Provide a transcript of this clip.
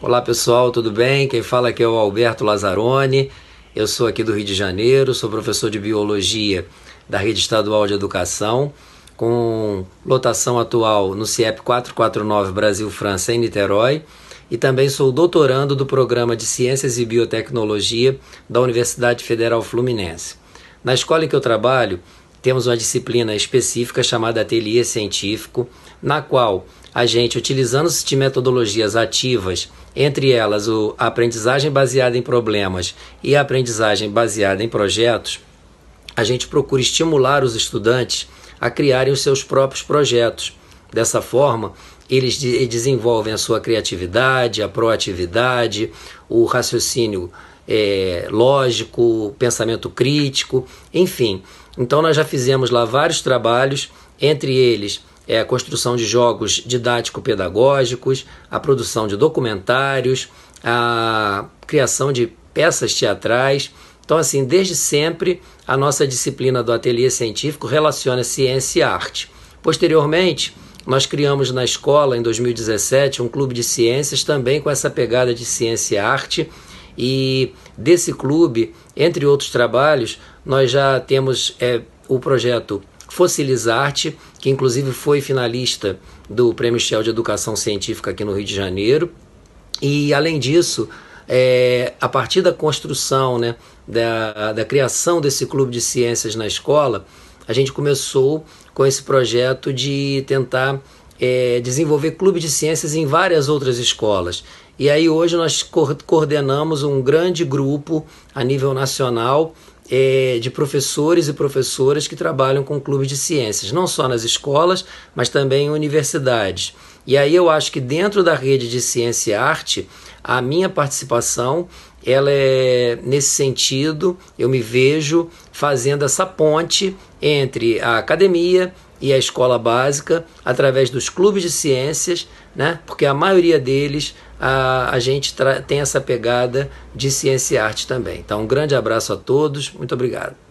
Olá pessoal, tudo bem? Quem fala aqui é o Alberto Lazzaroni. Eu sou aqui do Rio de Janeiro, sou professor de biologia da Rede Estadual de Educação, com lotação atual no CIEP 449 Brasil-França em Niterói e também sou doutorando do programa de Ciências e Biotecnologia da Universidade Federal Fluminense. Na escola em que eu trabalho, temos uma disciplina específica chamada ateliê científico, na qual a gente, utilizando-se de metodologias ativas, entre elas a aprendizagem baseada em problemas e a aprendizagem baseada em projetos, a gente procura estimular os estudantes a criarem os seus próprios projetos. Dessa forma, eles de desenvolvem a sua criatividade, a proatividade, o raciocínio é, lógico, pensamento crítico, enfim. Então nós já fizemos lá vários trabalhos, entre eles é, a construção de jogos didático-pedagógicos, a produção de documentários, a criação de peças teatrais. Então, assim, desde sempre a nossa disciplina do ateliê científico relaciona ciência e arte. Posteriormente, nós criamos na escola, em 2017, um clube de ciências também com essa pegada de ciência e arte, e desse clube, entre outros trabalhos, nós já temos é, o projeto Fossilizarte, que inclusive foi finalista do Prêmio Shell de Educação Científica aqui no Rio de Janeiro. E além disso, é, a partir da construção, né, da, da criação desse clube de ciências na escola, a gente começou com esse projeto de tentar é, desenvolver clube de ciências em várias outras escolas. E aí hoje nós coordenamos um grande grupo a nível nacional é, de professores e professoras que trabalham com clubes de ciências, não só nas escolas, mas também em universidades. E aí eu acho que dentro da rede de ciência e arte, a minha participação, ela é nesse sentido, eu me vejo fazendo essa ponte entre a academia, e a escola básica, através dos clubes de ciências, né? porque a maioria deles a, a gente tem essa pegada de ciência e arte também. Então, um grande abraço a todos, muito obrigado.